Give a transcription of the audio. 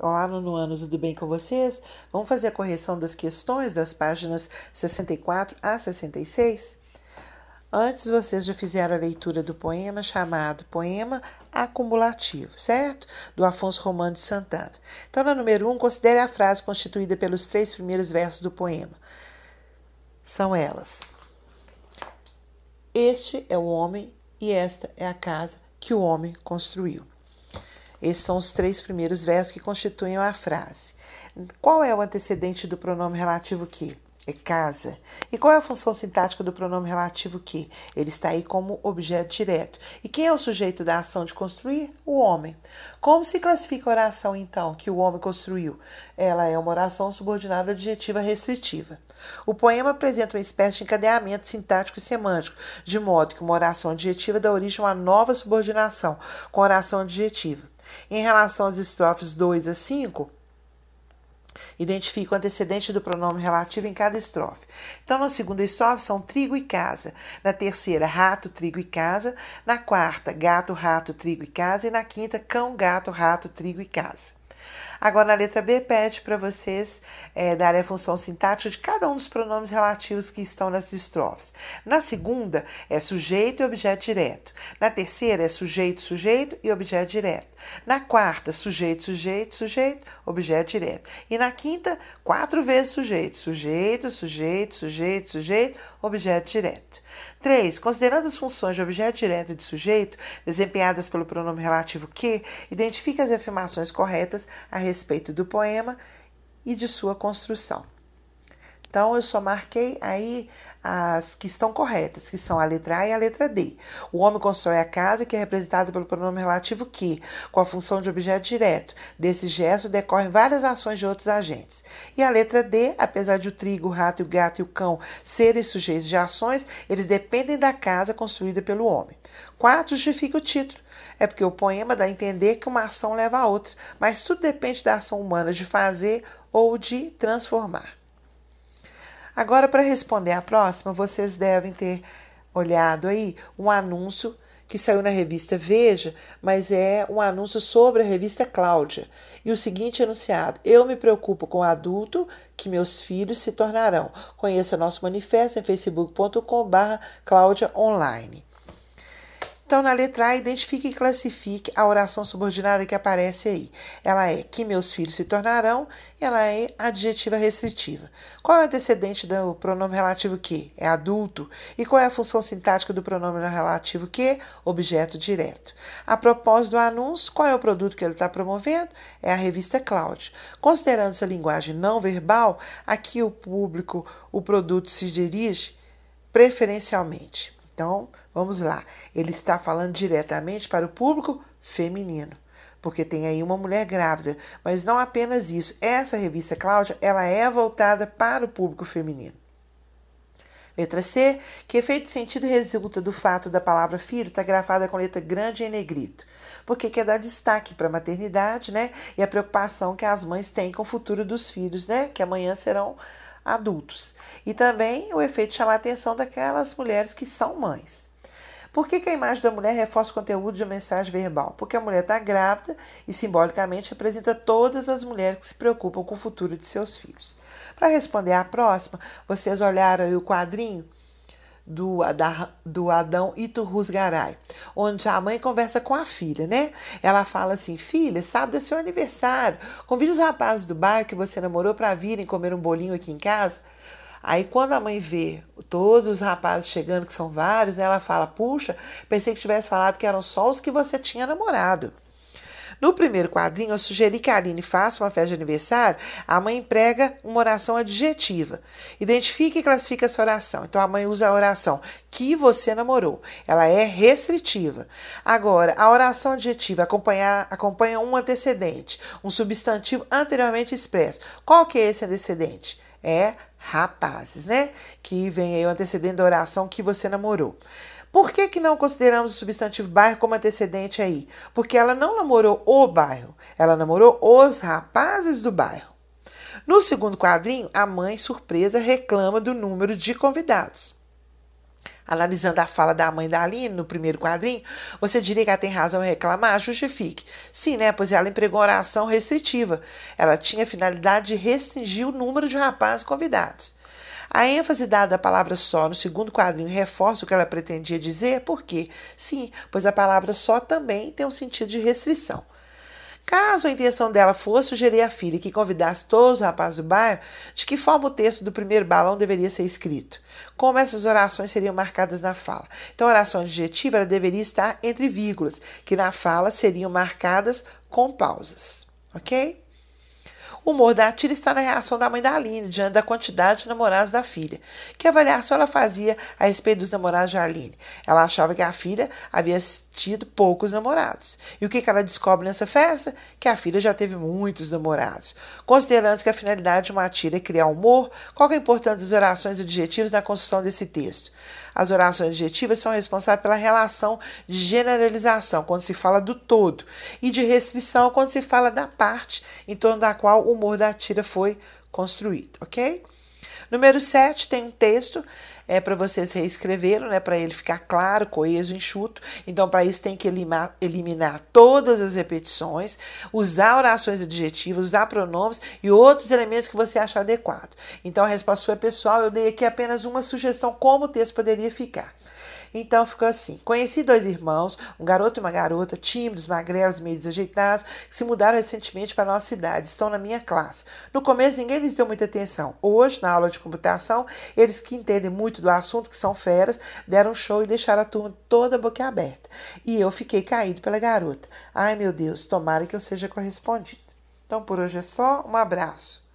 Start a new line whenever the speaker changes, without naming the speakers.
Olá, então, nono ano, tudo bem com vocês? Vamos fazer a correção das questões das páginas 64 a 66? Antes, vocês já fizeram a leitura do poema chamado Poema Acumulativo, certo? Do Afonso Romano de Santana. Então, na número 1, um, considere a frase constituída pelos três primeiros versos do poema. São elas: Este é o homem e esta é a casa que o homem construiu. Esses são os três primeiros versos que constituem a frase. Qual é o antecedente do pronome relativo que? É casa. E qual é a função sintática do pronome relativo que? Ele está aí como objeto direto. E quem é o sujeito da ação de construir? O homem. Como se classifica a oração, então, que o homem construiu? Ela é uma oração subordinada adjetiva restritiva. O poema apresenta uma espécie de encadeamento sintático e semântico, de modo que uma oração adjetiva dá origem a uma nova subordinação, com oração adjetiva. Em relação às estrofes 2 a 5, Identifica o antecedente do pronome relativo em cada estrofe. Então, na segunda estrofe são trigo e casa. Na terceira, rato, trigo e casa. Na quarta, gato, rato, trigo e casa. E na quinta, cão, gato, rato, trigo e casa. Agora, na letra B, pede para vocês é, darem a função sintática de cada um dos pronomes relativos que estão nas estrofes. Na segunda, é sujeito e objeto direto. Na terceira, é sujeito, sujeito e objeto direto. Na quarta, sujeito, sujeito, sujeito, objeto direto. E na quinta, quatro vezes sujeito, sujeito, sujeito, sujeito, sujeito, objeto direto. 3. Considerando as funções de objeto direto e de sujeito, desempenhadas pelo pronome relativo que, identifique as afirmações corretas a respeito do poema e de sua construção. Então, eu só marquei aí as que estão corretas, que são a letra A e a letra D. O homem constrói a casa, que é representado pelo pronome relativo que, com a função de objeto direto. Desse gesto decorrem várias ações de outros agentes. E a letra D, apesar de o trigo, o rato, o gato e o cão serem sujeitos de ações, eles dependem da casa construída pelo homem. Quatro justifica o título. É porque o poema dá a entender que uma ação leva a outra, mas tudo depende da ação humana de fazer ou de transformar. Agora, para responder à próxima, vocês devem ter olhado aí um anúncio que saiu na revista Veja, mas é um anúncio sobre a revista Cláudia. E o seguinte enunciado: Eu me preocupo com o adulto que meus filhos se tornarão. Conheça nosso manifesto em facebookcom Online. Então, na letra A, identifique e classifique a oração subordinada que aparece aí. Ela é que meus filhos se tornarão e ela é adjetiva restritiva. Qual é o antecedente do pronome relativo que? É adulto. E qual é a função sintática do pronome relativo que? Objeto direto. A propósito do anúncio, qual é o produto que ele está promovendo? É a revista Cloud. Considerando essa linguagem não verbal, aqui o público, o produto se dirige preferencialmente então, vamos lá. Ele está falando diretamente para o público feminino, porque tem aí uma mulher grávida, mas não apenas isso. Essa revista Cláudia, ela é voltada para o público feminino. Letra C, que efeito sentido resulta do fato da palavra filho estar grafada com letra grande em negrito, porque quer dar destaque para a maternidade, né? E a preocupação que as mães têm com o futuro dos filhos, né? Que amanhã serão adultos. E também o efeito de chamar a atenção daquelas mulheres que são mães. Por que, que a imagem da mulher reforça o conteúdo de uma mensagem verbal? Porque a mulher está grávida e simbolicamente representa todas as mulheres que se preocupam com o futuro de seus filhos. Para responder à próxima, vocês olharam o quadrinho? do, da, do Adão Ito onde a mãe conversa com a filha, né? Ela fala assim: Filha, sábado é seu aniversário, convide os rapazes do bairro que você namorou para virem comer um bolinho aqui em casa. Aí quando a mãe vê todos os rapazes chegando, que são vários, né, ela fala: Puxa, pensei que tivesse falado que eram só os que você tinha namorado. No primeiro quadrinho, eu sugeri que a Aline faça uma festa de aniversário, a mãe emprega uma oração adjetiva. Identifique e classifique essa oração. Então, a mãe usa a oração que você namorou. Ela é restritiva. Agora, a oração adjetiva acompanha, acompanha um antecedente, um substantivo anteriormente expresso. Qual que é esse antecedente? É rapazes, né? Que vem aí o antecedente da oração que você namorou. Por que, que não consideramos o substantivo bairro como antecedente aí? Porque ela não namorou o bairro, ela namorou os rapazes do bairro. No segundo quadrinho, a mãe, surpresa, reclama do número de convidados. Analisando a fala da mãe da Aline no primeiro quadrinho, você diria que ela tem razão em reclamar? Justifique. Sim, né? Pois ela empregou oração restritiva. Ela tinha a finalidade de restringir o número de rapazes convidados. A ênfase dada à palavra só no segundo quadrinho reforça o que ela pretendia dizer, por quê? Sim, pois a palavra só também tem um sentido de restrição. Caso a intenção dela fosse sugerir à filha que convidasse todos os rapazes do bairro, de que forma o texto do primeiro balão deveria ser escrito? Como essas orações seriam marcadas na fala? Então, a oração adjetiva deveria estar entre vírgulas, que na fala seriam marcadas com pausas. Ok? O humor da tira está na reação da mãe da Aline diante da quantidade de namorados da filha. Que avaliação ela fazia a respeito dos namorados de Aline? Ela achava que a filha havia tido poucos namorados. E o que ela descobre nessa festa? Que a filha já teve muitos namorados. Considerando que a finalidade de uma tira é criar humor, qual é a importância das orações adjetivas na construção desse texto? As orações adjetivas são responsáveis pela relação de generalização, quando se fala do todo, e de restrição, quando se fala da parte em torno da qual o humor da tira foi construído, ok? Número 7 tem um texto é para vocês reescreverem, né, para ele ficar claro, coeso, enxuto. Então, para isso tem que eliminar, eliminar todas as repetições, usar orações adjetivas, usar pronomes e outros elementos que você achar adequado. Então, a resposta sua é pessoal, eu dei aqui apenas uma sugestão como o texto poderia ficar. Então ficou assim: conheci dois irmãos, um garoto e uma garota, tímidos, magrelos, meio desajeitados, que se mudaram recentemente para a nossa cidade, estão na minha classe. No começo ninguém lhes deu muita atenção. Hoje, na aula de computação, eles que entendem muito do assunto, que são feras, deram um show e deixaram a turma toda boquiaberta. E eu fiquei caído pela garota. Ai meu Deus, tomara que eu seja correspondido. Então por hoje é só, um abraço.